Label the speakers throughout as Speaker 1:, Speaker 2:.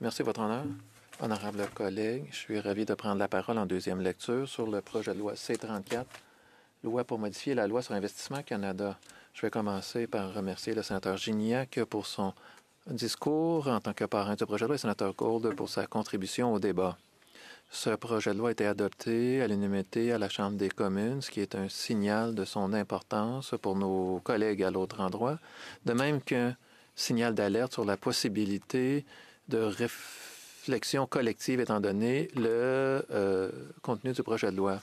Speaker 1: Merci, Votre Honneur. Honorable collègue, je suis ravi de prendre la parole en deuxième lecture sur le projet de loi C-34, loi pour modifier la loi sur l'investissement Canada. Je vais commencer par remercier le sénateur Gignac pour son discours en tant que parrain du projet de loi et le sénateur Gould pour sa contribution au débat. Ce projet de loi a été adopté à l'unanimité à la Chambre des communes, ce qui est un signal de son importance pour nos collègues à l'autre endroit, de même qu'un signal d'alerte sur la possibilité de réflexion collective étant donné le euh, contenu du projet de loi.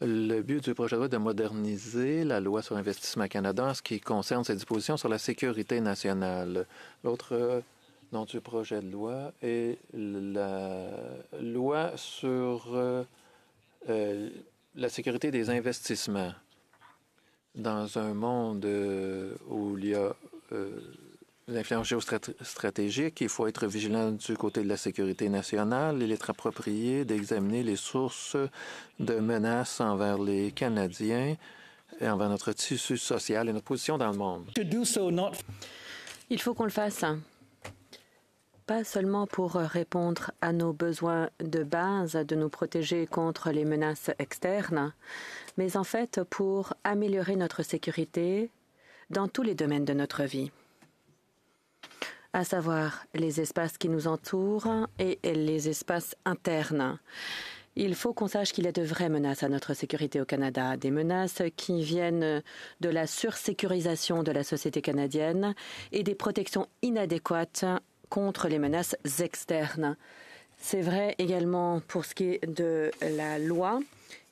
Speaker 1: Le but du projet de loi est de moderniser la loi sur l'investissement Canada en ce qui concerne ses dispositions sur la sécurité nationale. L'autre nom du projet de loi est la loi sur euh, euh, la sécurité des investissements. Dans un monde où il y a L'influence géostratégique, il faut être vigilant du côté de la sécurité nationale. Il est approprié d'examiner les sources de menaces envers les Canadiens et envers notre tissu social et notre position dans le monde.
Speaker 2: Il faut qu'on le fasse pas seulement pour répondre à nos besoins de base, de nous protéger contre les menaces externes, mais en fait pour améliorer notre sécurité dans tous les domaines de notre vie à savoir les espaces qui nous entourent et les espaces internes. Il faut qu'on sache qu'il y a de vraies menaces à notre sécurité au Canada, des menaces qui viennent de la sursécurisation de la société canadienne et des protections inadéquates contre les menaces externes. C'est vrai également pour ce qui est de la loi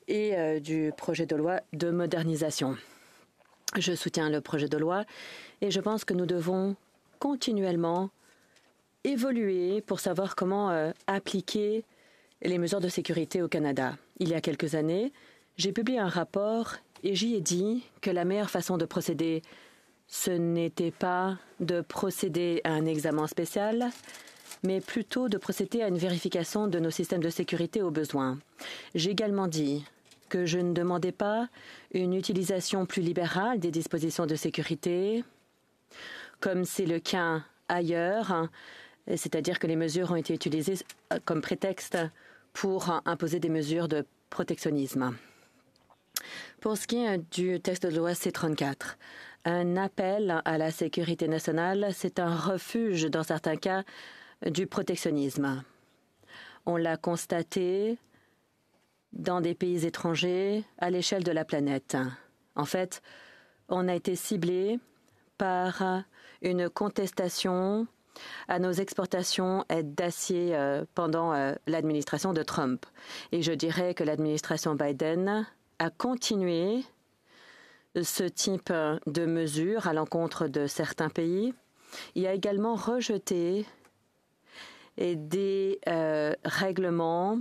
Speaker 2: et euh, du projet de loi de modernisation. Je soutiens le projet de loi et je pense que nous devons continuellement évoluer pour savoir comment euh, appliquer les mesures de sécurité au Canada. Il y a quelques années, j'ai publié un rapport et j'y ai dit que la meilleure façon de procéder, ce n'était pas de procéder à un examen spécial, mais plutôt de procéder à une vérification de nos systèmes de sécurité au besoin. J'ai également dit que je ne demandais pas une utilisation plus libérale des dispositions de sécurité, comme c'est le cas ailleurs, c'est-à-dire que les mesures ont été utilisées euh, comme prétexte pour imposer des mesures de protectionnisme. Pour ce qui est du texte de loi C34, un appel à la sécurité nationale, c'est un refuge dans certains cas du protectionnisme. On l'a constaté dans des pays étrangers à l'échelle de la planète. En fait, on a été ciblé par une contestation à nos exportations d'acier euh, pendant euh, l'administration de Trump. Et je dirais que l'administration Biden a continué ce type de mesures à l'encontre de certains pays. Il a également rejeté des euh, règlements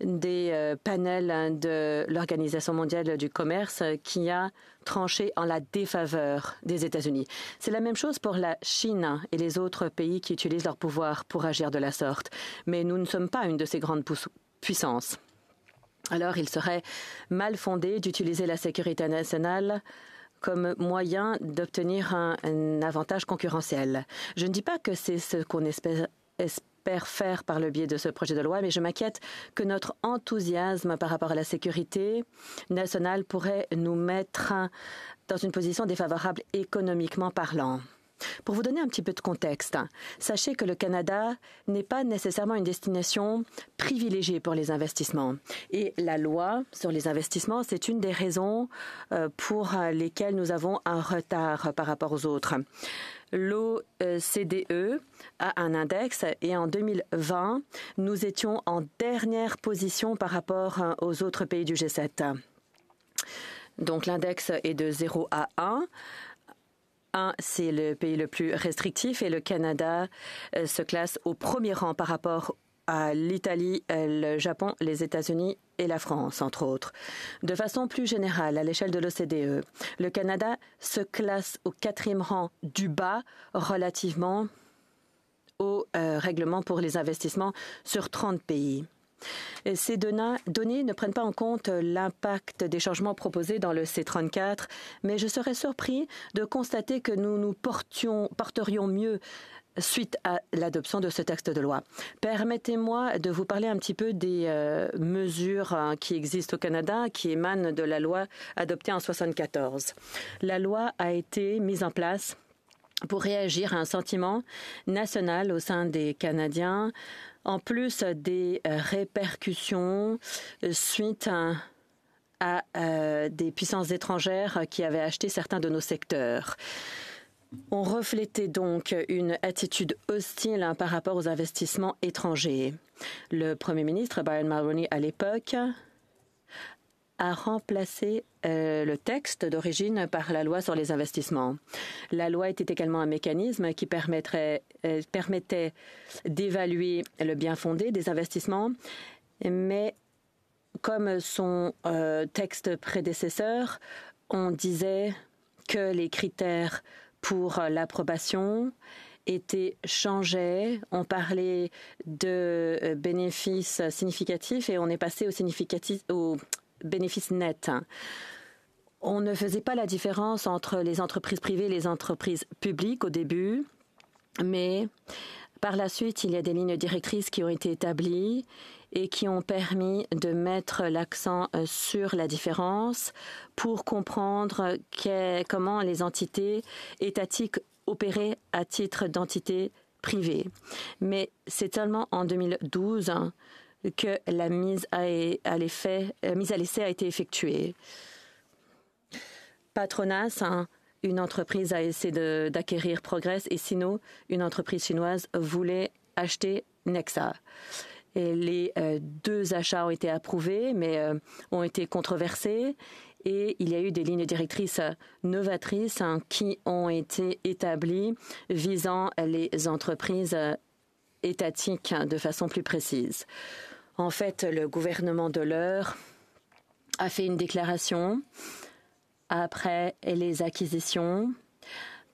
Speaker 2: des euh, panels hein, de l'Organisation mondiale du commerce euh, qui a tranché en la défaveur des États-Unis. C'est la même chose pour la Chine et les autres pays qui utilisent leur pouvoir pour agir de la sorte. Mais nous ne sommes pas une de ces grandes puissances. Alors il serait mal fondé d'utiliser la sécurité nationale comme moyen d'obtenir un, avantage concurrentiel. Je ne dis pas que c'est ce qu'on espère faire par le biais de ce projet de loi, mais je m'inquiète que notre enthousiasme par rapport à la sécurité nationale pourrait nous mettre dans une position défavorable économiquement parlant. Pour vous donner un petit peu de contexte, hein, sachez que le Canada n'est pas nécessairement une destination privilégiée pour les investissements. Et la loi sur les investissements, c'est une des raisons euh, pour euh, lesquelles nous avons un retard euh, par rapport aux autres. L'OCDE a un index et en 2020, nous étions en dernière position par rapport aux autres pays du G7. Donc l'index est de 0 à 1 c'est le pays le plus restrictif et le Canada euh, se classe au premier rang par rapport à l'Italie, euh, le Japon, les États-Unis et la France, entre autres. De façon plus générale, à l'échelle de l'OCDE, le Canada se classe au quatrième rang du bas relativement au euh, règlement pour les investissements sur 30 pays. Ces données ne prennent pas en compte l'impact des changements proposés dans le C34, mais je serais surpris de constater que nous nous porterions mieux suite à l'adoption de ce texte de loi. Permettez-moi de vous parler un petit peu des euh, mesures hein, qui existent au Canada, qui émanent de la loi adoptée en 1974. La loi a été mise en place pour réagir à un sentiment national au sein des Canadiens, en plus des euh, répercussions euh, suite à euh, des puissances étrangères qui avaient acheté certains de nos secteurs. On reflétait donc une attitude hostile hein, par rapport aux investissements étrangers. Le Premier ministre Brian Mulroney à l'époque a remplacé euh, le texte d'origine par la loi sur les investissements. La loi était également un mécanisme qui permettrait, euh, permettait d'évaluer le bien fondé des investissements, mais comme son euh, texte prédécesseur, on disait que les critères pour l'approbation étaient changés. On parlait de bénéfices significatifs et on est passé au, significatif, bénéfices nets. On ne faisait pas la différence entre les entreprises privées et les entreprises publiques au début, mais par la suite, il y a des lignes directrices qui ont été établies et qui ont permis de mettre l'accent euh, sur la différence pour comprendre comment les entités étatiques opéraient à titre d'entités privées. Mais c'est seulement en 2012 que la mise à, l'effet, mise à l'essai a été effectuée. Patronas, hein, une entreprise a essayé d'acquérir Progress et Sino, une entreprise chinoise, voulait acheter Nexa. les euh, deux achats ont été approuvés, mais euh, ont été controversés. Et il y a eu des lignes directrices novatrices hein, qui ont été établies visant les entreprises euh, étatique hein, de façon plus précise. En fait, le gouvernement de l'heure a fait une déclaration après les acquisitions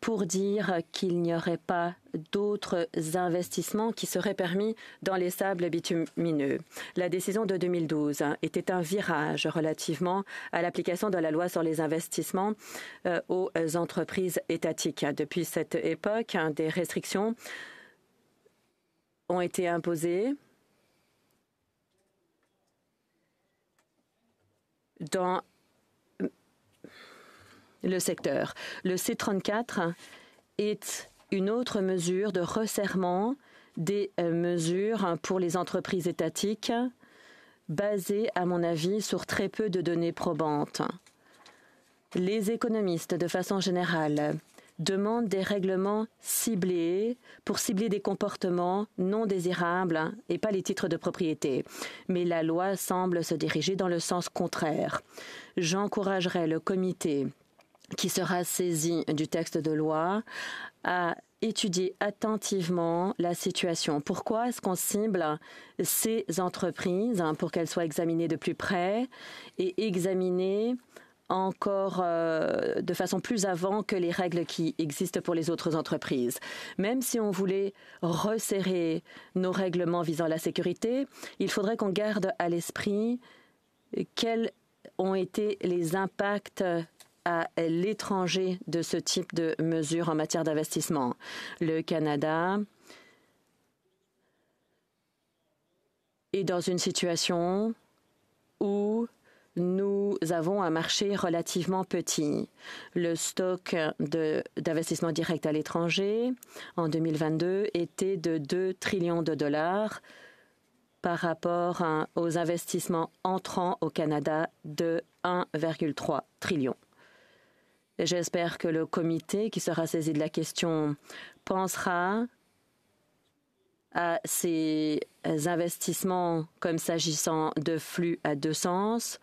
Speaker 2: pour dire qu'il n'y aurait pas d'autres investissements qui seraient permis dans les sables bitumineux. La décision de 2012 hein, était un virage relativement à l'application de la loi sur les investissements euh, aux entreprises étatiques. Depuis cette époque, hein, des restrictions ont été imposées dans le secteur. Le C34 est une autre mesure de resserrement des euh, mesures pour les entreprises étatiques basée, à mon avis, sur très peu de données probantes. Les économistes, de façon générale, demande des règlements ciblés pour cibler des comportements non désirables hein, et pas les titres de propriété. Mais la loi semble se diriger dans le sens contraire. J'encouragerai le comité qui sera saisi du texte de loi à étudier attentivement la situation. Pourquoi est-ce qu'on cible ces entreprises hein, pour qu'elles soient examinées de plus près et examinées encore euh, de façon plus avant que les règles qui existent pour les autres entreprises. Même si on voulait resserrer nos règlements visant la sécurité, il faudrait qu'on garde à l'esprit quels ont été les impacts à l'étranger de ce type de mesures en matière d'investissement. Le Canada est dans une situation où nous avons un marché relativement petit. Le stock d'investissement directs à l'étranger en 2022 était de 2 trillions de dollars par rapport aux investissements entrants au Canada de 1,3 trillion. J'espère que le comité qui sera saisi de la question pensera à ces investissements comme s'agissant de flux à deux sens,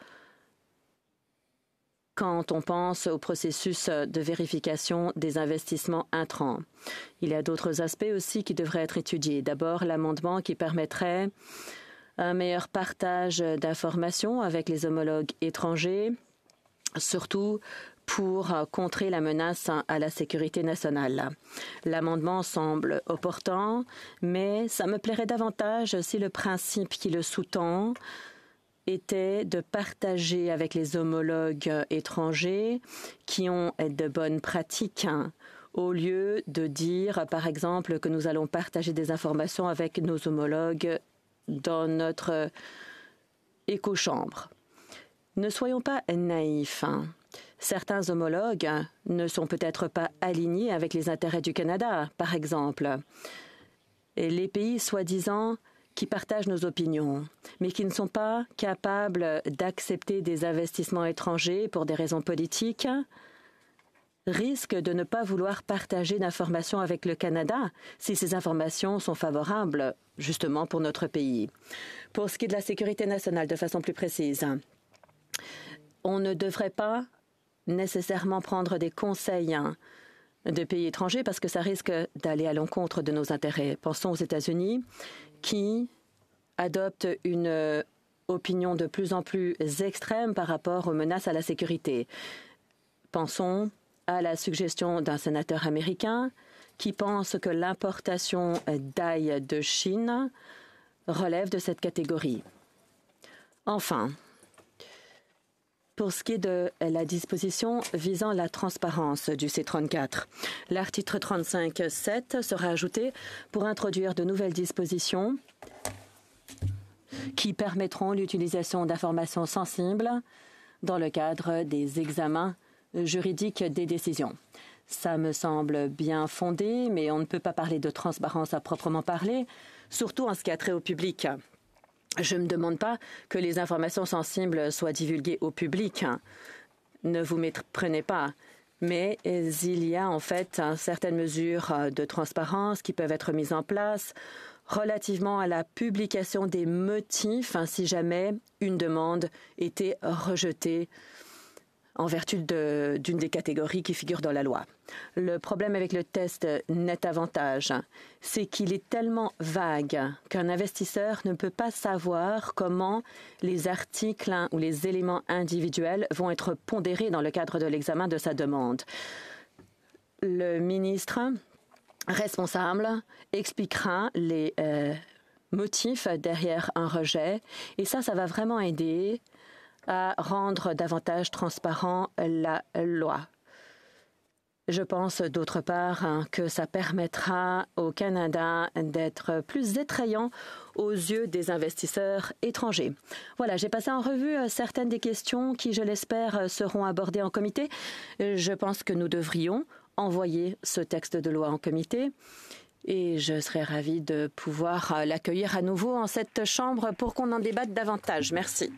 Speaker 2: quand on pense au processus de vérification des investissements intrants. Il y a d'autres aspects aussi qui devraient être étudiés. D'abord, l'amendement qui permettrait un meilleur partage d'informations avec les homologues étrangers, surtout pour contrer la menace à la sécurité nationale. L'amendement semble opportun, mais ça me plairait davantage si le principe qui le sous-tend était de partager avec les homologues étrangers qui ont de bonnes pratiques hein, au lieu de dire, par exemple, que nous allons partager des informations avec nos homologues dans notre écochambre. Ne soyons pas naïfs. Hein. Certains homologues ne sont peut-être pas alignés avec les intérêts du Canada, par exemple. Et les pays soi-disant qui partagent nos opinions, mais qui ne sont pas capables d'accepter des investissements étrangers pour des raisons politiques, risquent de ne pas vouloir partager d'informations avec le Canada si ces informations sont favorables justement pour notre pays. Pour ce qui est de la sécurité nationale, de façon plus précise, on ne devrait pas nécessairement prendre des conseils de pays étrangers parce que ça risque d'aller à l'encontre de nos intérêts. Pensons aux États-Unis qui adoptent une euh, opinion de plus en plus extrême par rapport aux menaces à la sécurité. Pensons à la suggestion d'un sénateur américain qui pense que l'importation d'ail de Chine relève de cette catégorie. Enfin, pour ce qui est de la disposition visant la transparence du C34, l'article 35.7 sera ajouté pour introduire de nouvelles dispositions qui permettront l'utilisation d'informations sensibles dans le cadre des examens juridiques des décisions. Ça me semble bien fondé, mais on ne peut pas parler de transparence à proprement parler, surtout en ce qui a trait au public. Je ne demande pas que les informations sensibles soient divulguées au public. Hein. Ne vous méprenez pas. Mais il y a en fait certaines mesures euh, de transparence qui peuvent être mises en place relativement à la publication des motifs hein, si jamais une demande était rejetée en vertu d'une des catégories qui figurent dans la loi. Le problème avec le test net avantage, c'est qu'il est tellement vague qu'un investisseur ne peut pas savoir comment les articles ou les éléments individuels vont être pondérés dans le cadre de l'examen de sa demande. Le ministre responsable expliquera les euh, motifs derrière un rejet et ça, ça va vraiment aider à rendre davantage transparent la loi. Je pense d'autre part hein, que ça permettra au Canada d'être plus attrayant aux yeux des investisseurs étrangers. Voilà, j'ai passé en revue euh, certaines des questions qui, je l'espère, euh, seront abordées en comité. Je pense que nous devrions envoyer ce texte de loi en comité. Et je serais ravie de pouvoir euh, l'accueillir à nouveau en cette chambre pour qu'on en débatte davantage. Merci.